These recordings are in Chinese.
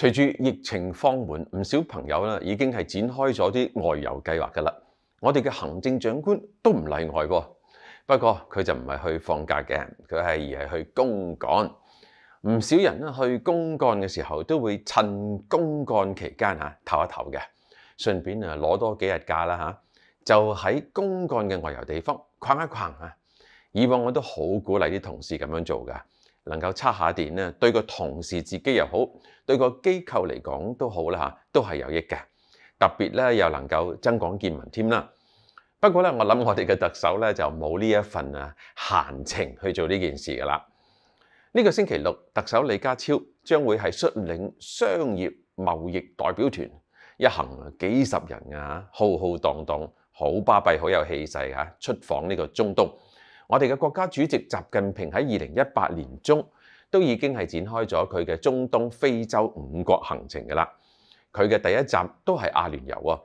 随住疫情放缓，唔少朋友咧已经系展开咗啲外游计划噶啦。我哋嘅行政长官都唔例外喎。不过佢就唔系去放假嘅，佢系而系去公干。唔少人咧去公干嘅时候，都会趁公干期间啊，唞一唞嘅，顺便啊攞多几日假啦嚇，就喺公干嘅外游地方逛一逛啊。以往我都好鼓励啲同事咁样做噶。能夠插下電咧，對個同事自己又好，對個機構嚟講都好啦都係有益嘅。特別咧又能夠增廣見聞添啦。不過咧，我諗我哋嘅特首咧就冇呢一份啊閒情去做呢件事噶啦。呢個星期六，特首李家超將會係率領商業貿易代表團一行幾十人啊，浩浩蕩蕩，好巴閉，好有氣勢啊，出訪呢個中東。我哋嘅國家主席習近平喺二零一八年中都已經係展開咗佢嘅中東非洲五國行程㗎啦。佢嘅第一站都係阿聯酋啊。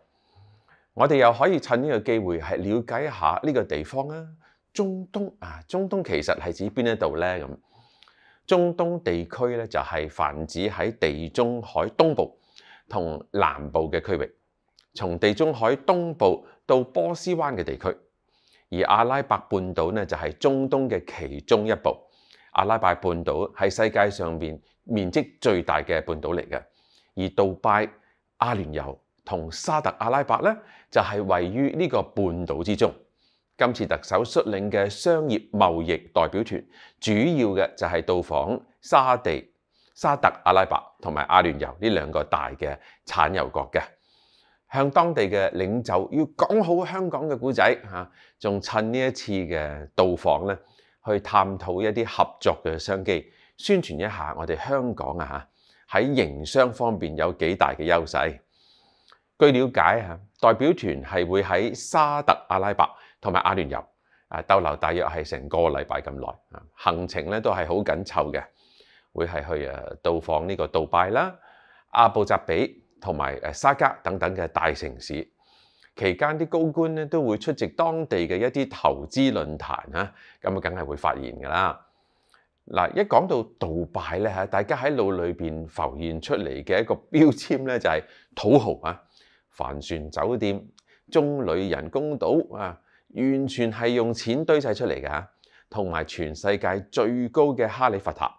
我哋又可以趁呢個機會係了解一下呢個地方啊。中東啊，中東其實係指邊一度呢？咁中東地區咧就係泛指喺地中海東部同南部嘅區域，從地中海東部到波斯灣嘅地區。而阿拉伯半島呢就係中東嘅其中一部。阿拉伯半島係世界上面面積最大嘅半島嚟嘅。而杜拜、阿聯酋同沙特阿拉伯呢就係位於呢個半島之中。今次特首率領嘅商業貿易代表團，主要嘅就係到訪沙地、沙特阿拉伯同埋阿聯酋呢兩個大嘅產油國嘅。向當地嘅領袖要講好香港嘅故仔嚇，仲趁呢一次嘅到訪咧，去探討一啲合作嘅商機，宣傳一下我哋香港啊喺營商方面有幾大嘅優勢。據了解嚇，代表團係會喺沙特阿拉伯同埋阿聯酋啊逗留，大約係成個禮拜咁耐。行程咧都係好緊湊嘅，會係去誒到訪呢個杜拜啦、阿布扎比。同埋誒沙加等等嘅大城市期間，啲高官咧都會出席當地嘅一啲投資論壇啊。咁啊，梗係會發言㗎啦。嗱，一講到杜拜咧嚇，大家喺腦裏邊浮現出嚟嘅一個標籤咧就係土豪啊、帆船酒店、中旅人工島啊，完全係用錢堆砌出嚟㗎。同埋全世界最高嘅哈利佛塔，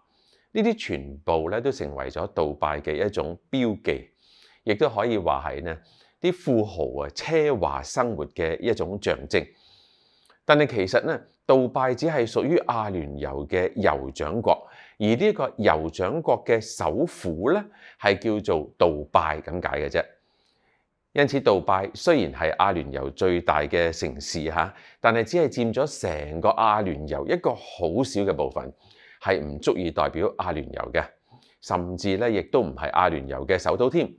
呢啲全部咧都成為咗杜拜嘅一種標記。亦都可以話係呢啲富豪啊，奢華生活嘅一種象徵。但係其實呢，杜拜只係屬於阿聯酋嘅酋長國，而呢個酋長國嘅首府呢，係叫做杜拜咁解嘅啫。因此，杜拜雖然係阿聯酋最大嘅城市嚇，但係只係佔咗成個阿聯酋一個好少嘅部分，係唔足以代表阿聯酋嘅，甚至咧亦都唔係阿聯酋嘅首都添。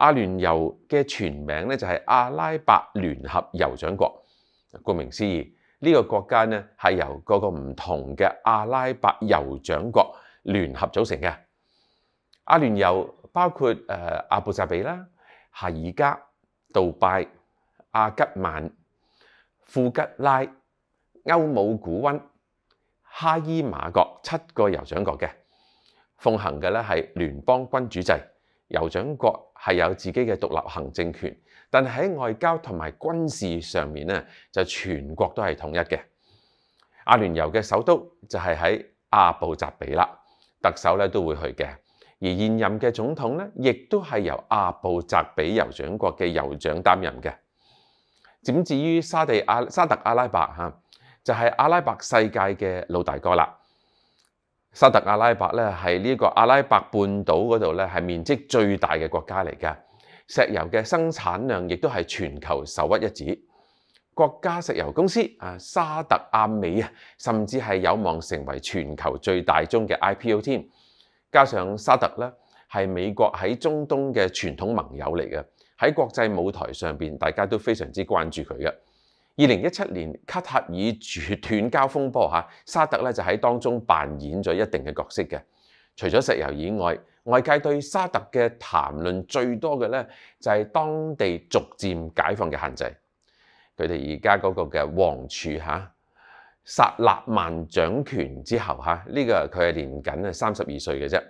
阿聯酋嘅全名咧就係阿拉伯聯合酋長國。顧名思義，呢個國家咧係由個個唔同嘅阿拉伯酋長國聯合組成嘅。阿聯酋包括誒阿布扎比啦、哈爾加、杜拜、阿吉曼、富吉拉、歐姆古温、哈伊馬國七個酋長國嘅奉行嘅咧係聯邦君主制，酋長國。係有自己嘅獨立行政權，但喺外交同埋軍事上面咧，就全國都係統一嘅。阿聯酋嘅首都就係喺阿布扎比啦，特首咧都會去嘅，而現任嘅總統咧，亦都係由阿布扎比酋長國嘅酋長擔任嘅。至於沙地阿沙特阿拉伯就係阿拉伯世界嘅老大哥啦。沙特阿拉伯咧係呢個阿拉伯半島嗰度咧係面積最大嘅國家嚟嘅，石油嘅生產量亦都係全球首屈一指。國家石油公司啊，沙特阿美啊，甚至係有望成為全球最大宗嘅 IPO 添。加上沙特咧係美國喺中東嘅傳統盟友嚟嘅，喺國際舞台上大家都非常之關注佢嘅。二零一七年卡塔爾斷 交風波嚇，沙特咧就喺當中扮演咗一定嘅角色嘅。除咗石油以外，外界對沙特嘅談論最多嘅咧就係當地逐漸解放嘅限制。佢哋而家嗰個嘅王儲嚇薩勒曼掌權之後嚇，呢個佢係年僅三十二歲嘅啫。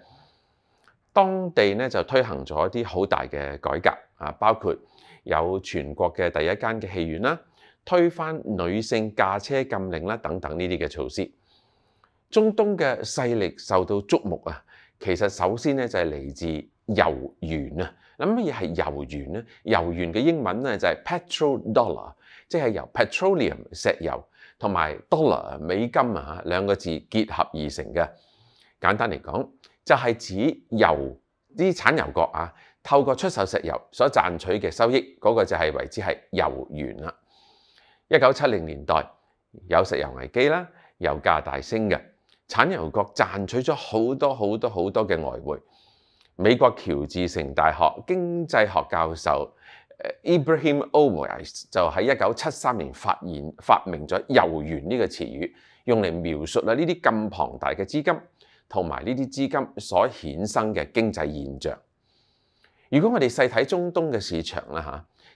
當地咧就推行咗一啲好大嘅改革啊，包括有全國嘅第一間嘅戲院啦。推翻女性駕車禁令啦，等等呢啲嘅措施，中東嘅勢力受到觸目啊。其實首先咧就係嚟自油源啊。咁乜嘢係油源咧？油源嘅英文咧就係 petrol dollar，即係由 petroleum 石油同埋 dollar 美金啊兩個字結合而成嘅。簡單嚟講，就係指由啲產油國啊透過出售石油所賺取嘅收益，嗰個就係為之係油源啦。一九七零年代有石油危機啦，油價大升嘅產油國賺取咗好多好多好多嘅外匯。美國喬治城大學經濟學教授 Ibrahim Omar 就喺一九七三年發現發明咗油源呢個詞語，用嚟描述啦呢啲咁龐大嘅資金同埋呢啲資金所衍生嘅經濟現象。如果我哋細睇中東嘅市場啦嚇。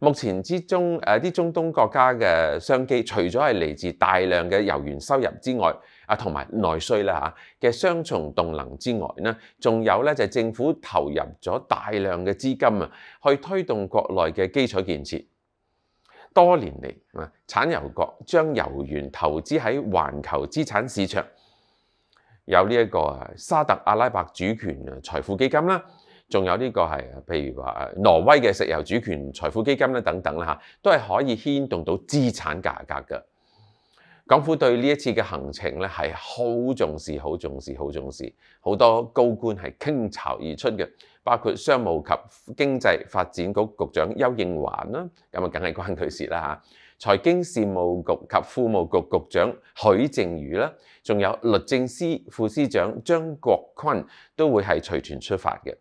目前之中，誒啲中東國家嘅商機，除咗係嚟自大量嘅油源收入之外，啊，同埋內需啦嘅雙重動能之外呢仲有呢就政府投入咗大量嘅資金啊，去推動國內嘅基礎建設。多年嚟啊，產油國將油源投資喺全球資產市場，有呢一個啊沙特阿拉伯主權財富基金啦。仲有呢個係譬如話挪威嘅石油主權財富基金咧等等啦，都係可以牽動到資產價格嘅。港府對呢一次嘅行程咧係好重視、好重視、好重視，好多高官係傾巢而出嘅，包括商務及經濟發展局局長邱應華啦，咁啊梗係關佢事啦嚇。財經事務局及副局局長許正宇啦，仲有律政司副司長張國坤都會係隨團出發嘅。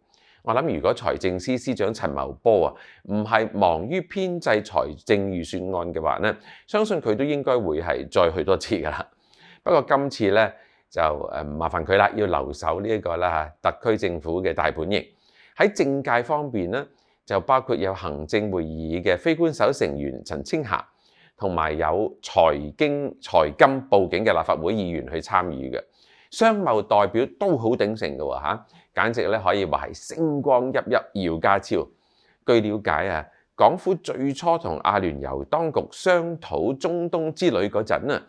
我谂如果财政司司长陈茂波啊，唔系忙于编制财政预算案嘅话咧，相信佢都应该会系再去多次噶啦。不过今次咧就诶麻烦佢啦，要留守呢一个啦吓特区政府嘅大本营。喺政界方面咧，就包括有行政会议嘅非官守成员陈清霞，同埋有财经、財金報警嘅立法會議員去參與嘅，商貿代表都好鼎盛嘅喎簡直咧可以話係星光熠熠耀家超。據了解啊，港府最初同阿聯酋當局商討中東之旅嗰陣啊，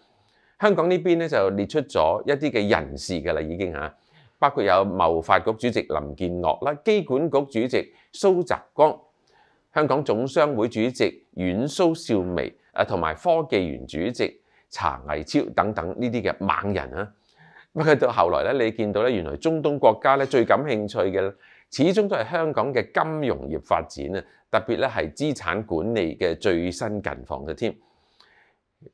香港呢邊咧就列出咗一啲嘅人士㗎啦，已經嚇，包括有貿發局主席林建岳啦、機管局主席蘇澤光、香港總商會主席阮蘇兆薇啊，同埋科技園主席查毅超等等呢啲嘅猛人啊。佢到後來咧，你見到咧，原來中東國家咧最感興趣嘅，始終都係香港嘅金融業發展啊，特別咧係資產管理嘅最新近況嘅添。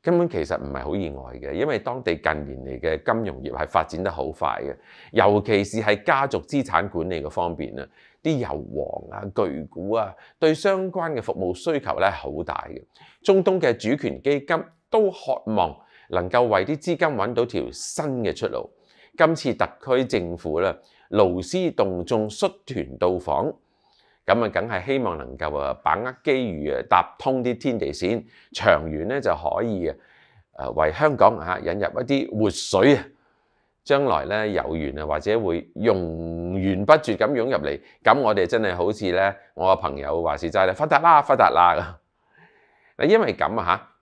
根本其實唔係好意外嘅，因為當地近年嚟嘅金融業係發展得好快嘅，尤其是係家族資產管理嘅方面啊，啲油王啊、巨股啊，對相關嘅服務需求咧好大嘅。中東嘅主權基金都渴望。能夠為啲資金揾到條新嘅出路，今次特區政府咧勞師動眾率團到訪，咁啊梗係希望能夠啊把握機遇啊搭通啲天地線，長遠咧就可以啊為香港嚇引入一啲活水啊，將來咧有緣啊或者會源源不絕咁湧入嚟，咁我哋真係好似咧我嘅朋友話是真咧發達啦發達啦嗱因為咁啊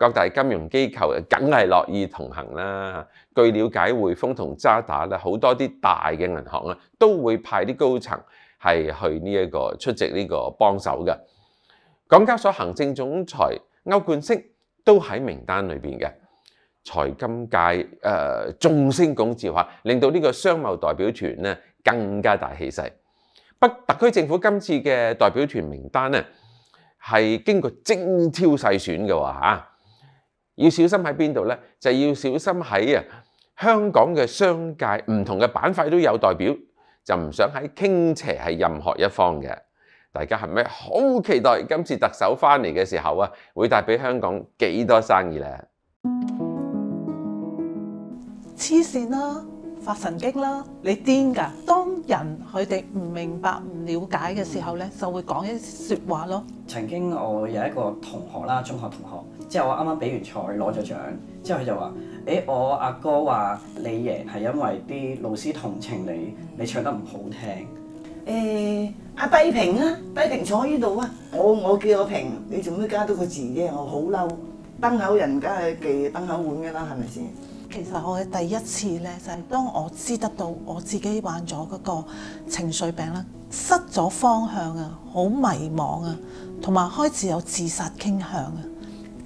各大金融機構梗係樂意同行啦。據了解，匯豐同渣打咧好多啲大嘅銀行啊，都會派啲高層係去呢一個出席呢個幫手嘅。港交所行政總裁歐冠星都喺名單裏面嘅。財金界誒眾星拱照下，令到呢個商貿代表團咧更加大氣勢。北區政府今次嘅代表團名單咧係經過精挑細選嘅嚇。要小心喺邊度呢？就要小心喺啊香港嘅商界，唔同嘅板塊都有代表，就唔想喺傾斜係任何一方嘅。大家係咪好期待今次特首翻嚟嘅時候啊，會帶俾香港幾多生意呢？黐線啦，發神經啦，你癲㗎！當人佢哋唔明白、唔了解嘅時候呢，就會講一啲説話咯。曾經我有一個同學啦，中學同學。之後我啱啱比完賽攞咗獎，之後佢就話：，誒我阿哥話你贏係因為啲老師同情你，你唱得唔好聽。誒阿閉平啊，閉平坐呢度啊，我我叫我平，你做咩加多個字啫？我好嬲，登口人梗係忌登口碗嘅啦，係咪先？其實我嘅第一次咧，就係當我知得到我自己患咗嗰個情緒病啦，失咗方向啊，好迷茫啊，同埋開始有自殺傾向啊。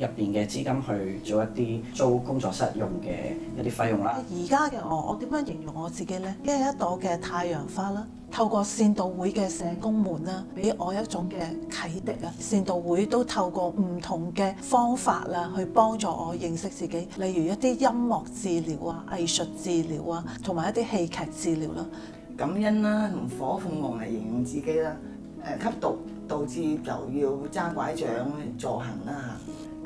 入邊嘅資金去做一啲租工作室用嘅一啲費用啦。而家嘅我，我點樣形容我自己呢？一係一朵嘅太陽花啦。透過善道會嘅社工們啦，俾我一種嘅啟迪啊。善道會都透過唔同嘅方法啦，去幫助我認識自己，例如一啲音樂治療啊、藝術治療啊，同埋一啲戲劇治療啦。感恩啦，同火鳳凰嚟形容自己啦。誒吸毒導致就要揸拐杖助行啦嚇。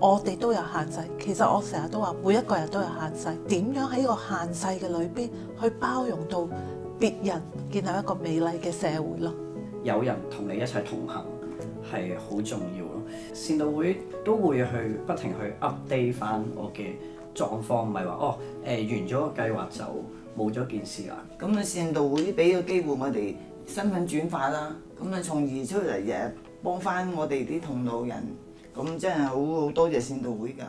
我哋都有限制，其實我成日都話每一個人都有限制，點樣喺個限制嘅裏邊去包容到別人，建立一個美麗嘅社會咯。有人同你一齊同行係好重要咯。善道會都會去不停去 update 翻我嘅狀況，唔係話哦誒完咗計劃就冇咗件事啦。咁啊善道會俾個機會我哋身份轉化啦，咁啊從而出嚟日日幫翻我哋啲同路人。咁真係好好多謝善道會㗎。